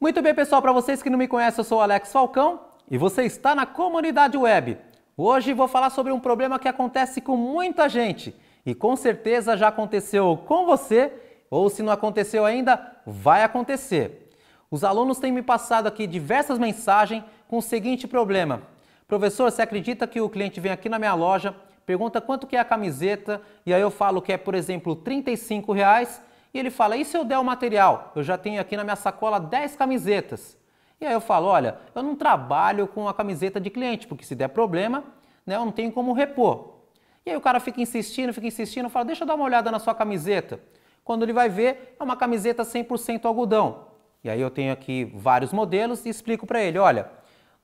Muito bem, pessoal, para vocês que não me conhecem, eu sou Alex Falcão e você está na comunidade web. Hoje vou falar sobre um problema que acontece com muita gente e com certeza já aconteceu com você, ou se não aconteceu ainda, vai acontecer. Os alunos têm me passado aqui diversas mensagens com o seguinte problema: Professor, você acredita que o cliente vem aqui na minha loja, pergunta quanto que é a camiseta, e aí eu falo que é, por exemplo, R$ 35 reais, e ele fala: e se eu der o material? Eu já tenho aqui na minha sacola 10 camisetas. E aí eu falo: olha, eu não trabalho com a camiseta de cliente, porque se der problema, né, eu não tenho como repor. E aí o cara fica insistindo, fica insistindo, fala: deixa eu dar uma olhada na sua camiseta. Quando ele vai ver, é uma camiseta 100% algodão. E aí eu tenho aqui vários modelos e explico para ele: olha,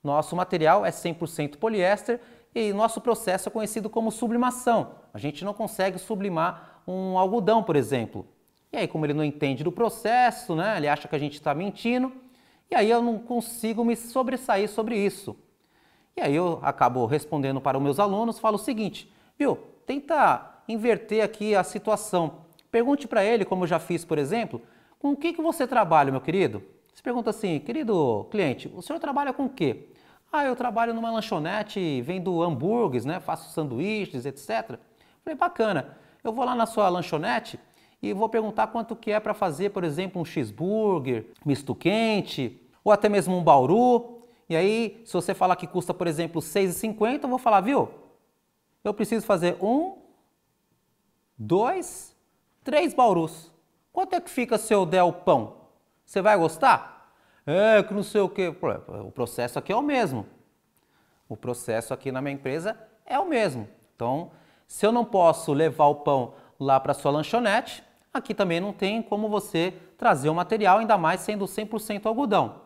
nosso material é 100% poliéster e nosso processo é conhecido como sublimação. A gente não consegue sublimar um algodão, por exemplo. E aí, como ele não entende do processo, né, ele acha que a gente está mentindo, e aí eu não consigo me sobressair sobre isso. E aí eu acabo respondendo para os meus alunos, falo o seguinte, viu, tenta inverter aqui a situação. Pergunte para ele, como eu já fiz, por exemplo, com o que, que você trabalha, meu querido? Você pergunta assim, querido cliente, o senhor trabalha com o quê? Ah, eu trabalho numa lanchonete, vendo hambúrgueres, né? faço sanduíches, etc. Falei, bacana, eu vou lá na sua lanchonete e vou perguntar quanto que é para fazer, por exemplo, um cheeseburger, misto quente, ou até mesmo um bauru. E aí, se você falar que custa, por exemplo, R$ 6,50, eu vou falar, viu? Eu preciso fazer um, dois, três baurus. Quanto é que fica se eu der o pão? Você vai gostar? É, que não sei o quê. O processo aqui é o mesmo. O processo aqui na minha empresa é o mesmo. Então, se eu não posso levar o pão lá para sua lanchonete, aqui também não tem como você trazer o material, ainda mais sendo 100% algodão.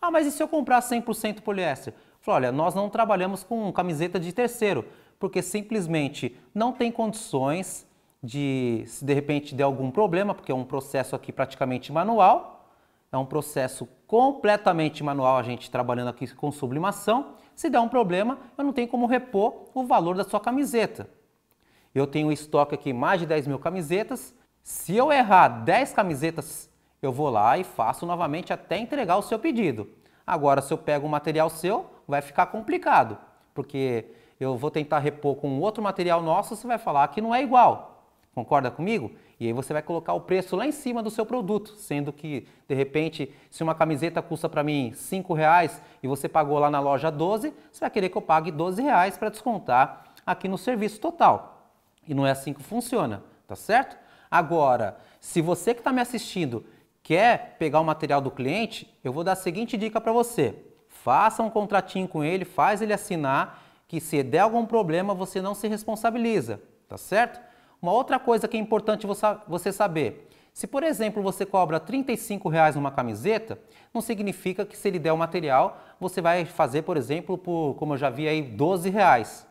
Ah, mas e se eu comprar 100% poliéster? Falei, olha, nós não trabalhamos com camiseta de terceiro, porque simplesmente não tem condições de, se de repente der algum problema, porque é um processo aqui praticamente manual, é um processo completamente manual, a gente trabalhando aqui com sublimação. Se der um problema, eu não tenho como repor o valor da sua camiseta. Eu tenho estoque aqui mais de 10 mil camisetas. Se eu errar 10 camisetas, eu vou lá e faço novamente até entregar o seu pedido. Agora, se eu pego um material seu, vai ficar complicado, porque eu vou tentar repor com outro material nosso, você vai falar que não é igual. Concorda comigo? E aí você vai colocar o preço lá em cima do seu produto, sendo que, de repente, se uma camiseta custa para mim R$ reais e você pagou lá na loja 12, você vai querer que eu pague 12 reais para descontar aqui no serviço total. E não é assim que funciona, tá certo? Agora, se você que está me assistindo quer pegar o material do cliente, eu vou dar a seguinte dica para você. Faça um contratinho com ele, faz ele assinar que se der algum problema você não se responsabiliza, tá certo? Uma outra coisa que é importante você saber, se por exemplo você cobra R$ reais numa camiseta, não significa que se ele der o material, você vai fazer, por exemplo, por, como eu já vi aí, 12 reais.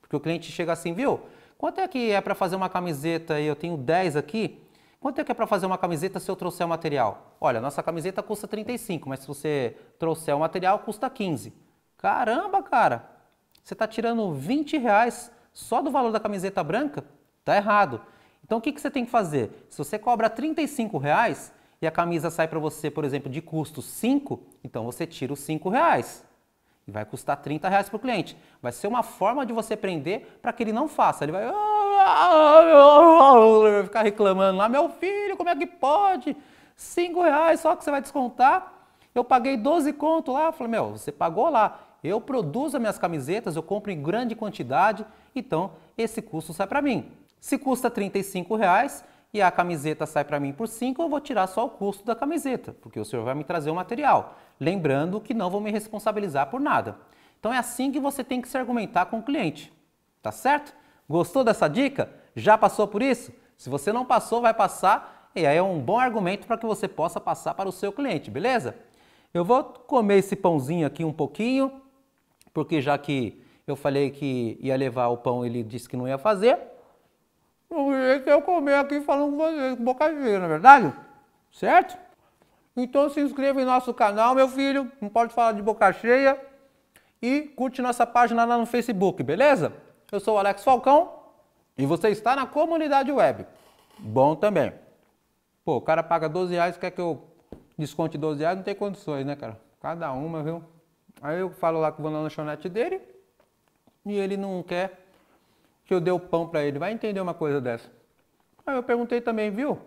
Porque o cliente chega assim, viu? Quanto é que é para fazer uma camiseta? Eu tenho 10 aqui. Quanto é que é para fazer uma camiseta se eu trouxer o material? Olha, nossa camiseta custa 35, mas se você trouxer o material, custa 15. Caramba, cara! Você está tirando 20 reais só do valor da camiseta branca? Tá errado. Então o que, que você tem que fazer? Se você cobra 35 reais e a camisa sai para você, por exemplo, de custo 5, então você tira os 5 reais. E vai custar 30 reais para o cliente. Vai ser uma forma de você prender para que ele não faça. Ele vai, ficar reclamando lá, meu filho, como é que pode? 5 reais só que você vai descontar. Eu paguei 12 conto lá. falei, meu, você pagou lá. Eu produzo minhas camisetas, eu compro em grande quantidade, então esse custo sai para mim. Se custa 35 reais, e a camiseta sai para mim por 5, eu vou tirar só o custo da camiseta, porque o senhor vai me trazer o material. Lembrando que não vou me responsabilizar por nada. Então é assim que você tem que se argumentar com o cliente, tá certo? Gostou dessa dica? Já passou por isso? Se você não passou, vai passar e aí é um bom argumento para que você possa passar para o seu cliente, beleza? Eu vou comer esse pãozinho aqui um pouquinho, porque já que eu falei que ia levar o pão, ele disse que não ia fazer que eu comer aqui falando com vocês, com boca cheia, na é verdade? Certo? Então se inscreva em nosso canal, meu filho, não pode falar de boca cheia. E curte nossa página lá no Facebook, beleza? Eu sou o Alex Falcão e você está na comunidade web. Bom também. Pô, o cara paga 12 reais, quer que eu desconte 12 reais? Não tem condições, né, cara? Cada uma, viu? Aí eu falo lá que vou na lanchonete dele e ele não quer que eu dê o pão para ele. Vai entender uma coisa dessa. Aí eu perguntei também, viu?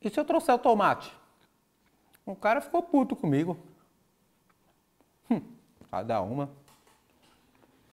E se eu trouxer o tomate? O cara ficou puto comigo. Hum, cada uma.